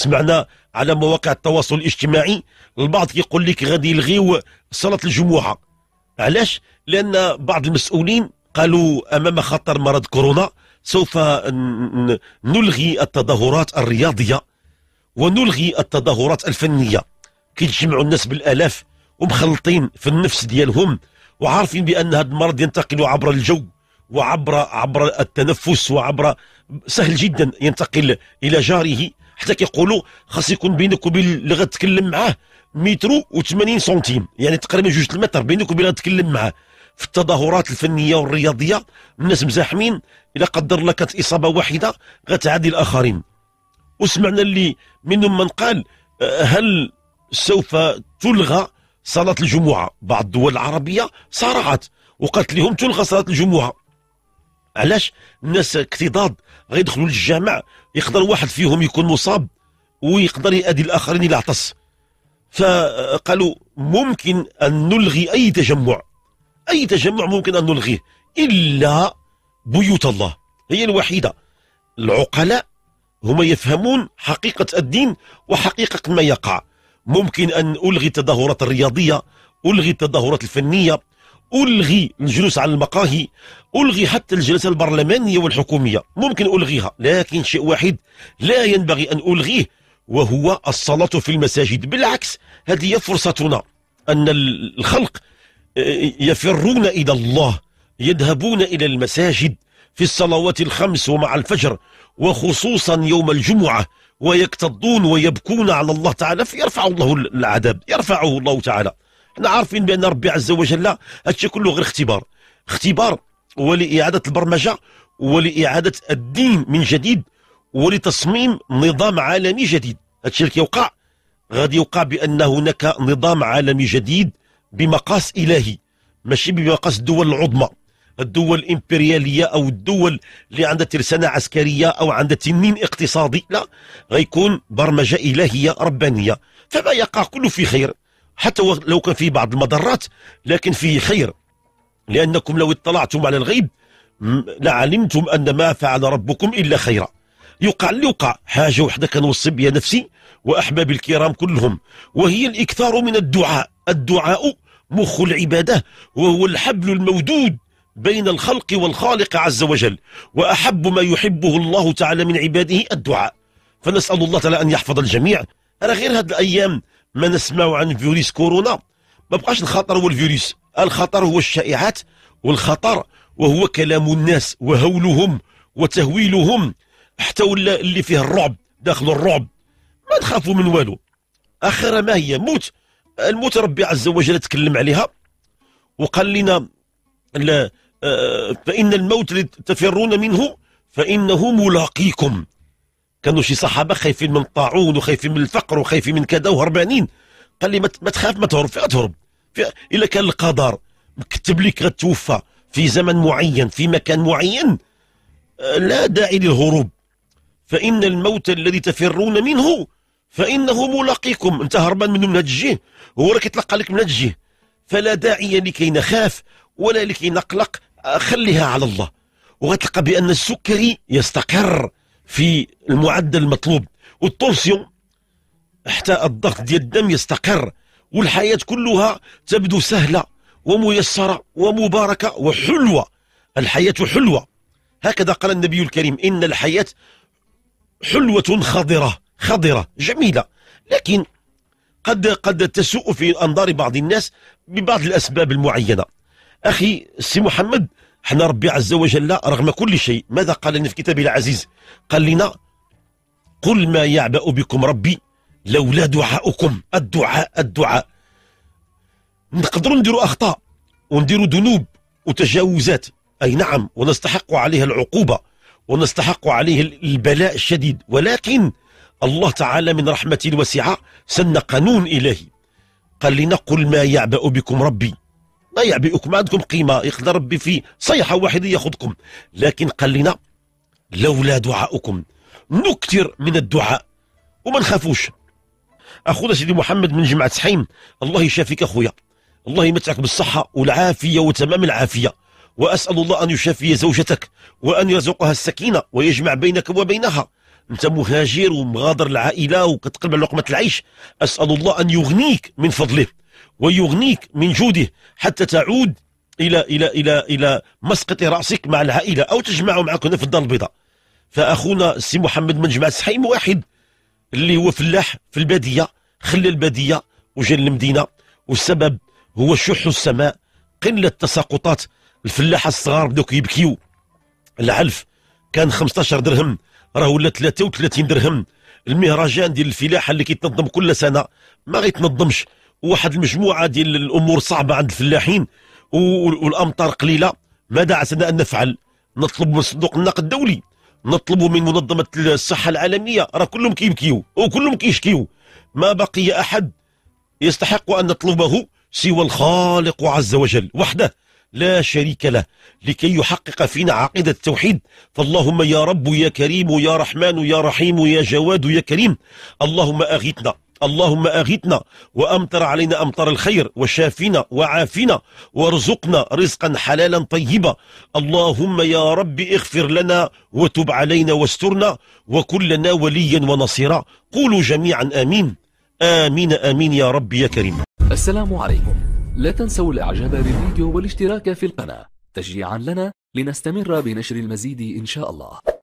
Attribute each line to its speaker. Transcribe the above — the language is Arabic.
Speaker 1: سمعنا على مواقع التواصل الاجتماعي البعض يقول لك غادي يلغيو صلاة الجمعة علاش؟ لأن بعض المسؤولين قالوا أمام خطر مرض كورونا سوف نلغي التظاهرات الرياضية ونلغي التظاهرات الفنية كيتجمعوا الناس بالآلاف ومخلطين في النفس ديالهم وعارفين بأن هذا المرض ينتقل عبر الجو وعبر عبر التنفس وعبر سهل جدا ينتقل الى جاره حتى كيقولوا خاص يكون بينك وبين اللي غتكلم معاه مترو و80 سنتيم يعني تقريبا جوج المتر بينك وبين اللي غتكلم معاه في التظاهرات الفنيه والرياضيه الناس مزاحمين الا قدر لك اصابه واحده غتعادي الاخرين وسمعنا اللي منهم من قال آه، هل سوف تلغى صلاه الجمعه بعض الدول العربيه صارعت وقالت لهم تلغى صلاه الجمعه علاش الناس اكتضاد غيدخلوا للجامع يقدر واحد فيهم يكون مصاب ويقدر يؤدي الاخرين الى عطس فقالوا ممكن ان نلغي اي تجمع اي تجمع ممكن ان نلغيه الا بيوت الله هي الوحيده العقلاء هما يفهمون حقيقه الدين وحقيقه ما يقع ممكن ان الغي التظاهرات الرياضيه الغي التظاهرات الفنيه ألغي الجلوس على المقاهي ألغي حتى الجلسة البرلمانية والحكومية ممكن ألغيها لكن شيء واحد لا ينبغي أن ألغيه وهو الصلاة في المساجد بالعكس هذه هي فرصتنا أن الخلق آه، يفرون إلى الله يذهبون إلى المساجد في الصلوات الخمس ومع الفجر وخصوصا يوم الجمعة ويكتضون ويبكون على الله تعالى فيرفع الله العذاب يرفعه الله تعالى عارفين بان ربي عز وجل هادشي كله غير اختبار اختبار هو لاعاده البرمجه ولاعاده الدين من جديد ولتصميم نظام عالمي جديد هادشي اللي كيوقع غادي يوقع بان هناك نظام عالمي جديد بمقاس الهي ماشي بمقاس الدول العظمى الدول الامبرياليه او الدول اللي عندها ترسانه عسكريه او عندها تنين اقتصادي لا غيكون برمجه الهيه ربانيه فما يقع كله في خير حتى لو كان فيه بعض المضرات لكن فيه خير لأنكم لو اطلعتم على الغيب لعلمتم أن ما فعل ربكم إلا خيرا يوقع اللي يوقع حاجة وحدة كنوصي بها نفسي وأحبابي الكرام كلهم وهي الإكثار من الدعاء الدعاء مخ العبادة وهو الحبل المودود بين الخلق والخالق عز وجل وأحب ما يحبه الله تعالى من عباده الدعاء فنسأل الله تعالى أن يحفظ الجميع أنا غير هذه الأيام ما نسمعوا عن فيروس كورونا ما بقاش الخطر هو الفيروس الخطر هو الشائعات والخطر وهو كلام الناس وهولهم وتهويلهم حتى ولا اللي فيه الرعب داخل الرعب ما نخافوا من والو اخر ما هي موت الموت ربي عز وجل تكلم عليها وقال لنا لا آه، فان الموت تفرون منه فانه ملاقيكم كانوا شي صحابه خايفين من الطاعون وخايفين من الفقر وخايفين من كذا وهربانين قال لي ما تخاف ما تهرب فيها تهرب الا كان القدر مكتب لك غتوفى في زمن معين في مكان معين آه، لا داعي للهروب فان الموت الذي تفرون منه فانه ملاقيكم انت هربان منه من هذا الجهه هو راه كيتلقى لك من هذا الجهه فلا داعي لكي نخاف ولا لكي نقلق آه، خليها على الله وغتلقى بان السكري يستقر في المعدل المطلوب والتونسيون حتى الضغط ديال الدم يستقر والحياة كلها تبدو سهلة وميسرة ومباركة وحلوة الحياة حلوة هكذا قال النبي الكريم إن الحياة حلوة خضرة خضرة جميلة لكن قد قد تسوء في أنظار بعض الناس ببعض الأسباب المعينة أخي سي محمد حنا ربي عز وجل رغم كل شيء ماذا قال لنا في كتابه العزيز قال لنا قل ما يعبأ بكم ربي لولا دعاؤكم الدعاء الدعاء نقدروا نديروا أخطاء ونديروا ذنوب وتجاوزات أي نعم ونستحق عليها العقوبة ونستحق عليه البلاء الشديد ولكن الله تعالى من رحمته الواسعة سن قانون إلهي قال لنا قل ما يعبأ بكم ربي ضيع يعبئكم ما عندكم قيمة يقدر ربي في صيحة واحدة ياخذكم لكن قال لنا لولا دعاؤكم نكثر من الدعاء وما نخافوش اخونا سيدي محمد من جمعة سحيم الله يشافيك اخويا الله يمتعك بالصحة والعافية وتمام العافية وأسأل الله أن يشافي زوجتك وأن يرزقها السكينة ويجمع بينك وبينها أنت مهاجر ومغادر العائلة وكتقلب على لقمة العيش أسأل الله أن يغنيك من فضله ويغنيك من جوده حتى تعود إلى إلى إلى إلى مسقط رأسك مع العائلة أو تجمعه معك هنا في الدار البيضاء فأخونا السي محمد من جماعة سحيم واحد اللي هو فلاح في البادية خلى البادية وجا للمدينة والسبب هو شح السماء قلة التساقطات الفلاحة الصغار بداو يبكيو العلف كان 15 درهم راه ولا 33 درهم المهرجان ديال الفلاحة اللي كيتنظم كل سنة ما غيتنظمش واحد المجموعه ديال الامور صعبه عند الفلاحين والامطار قليله ماذا عسنا ان نفعل نطلب من صندوق النقد الدولي نطلب من منظمه الصحه العالميه راه كلهم كيبكيو وكلهم كيشكيو ما بقي احد يستحق ان نطلبه سوى الخالق عز وجل وحده لا شريك له لكي يحقق فينا عقيدة التوحيد فاللهم يا رب يا كريم يا رحمن يا رحيم يا جواد يا كريم اللهم أغيتنا اللهم أغثنا وأمطر علينا أمطار الخير وشافنا وعافنا وارزقنا رزقا حلالا طيبا اللهم يا رب اغفر لنا وتب علينا واسترنا وكن لنا وليا ونصيرا قولوا جميعا آمين آمين آمين يا رب يا كريم السلام عليكم لا تنسوا الإعجاب بالفيديو والاشتراك في القناة تشجيعا لنا لنستمر بنشر المزيد إن شاء الله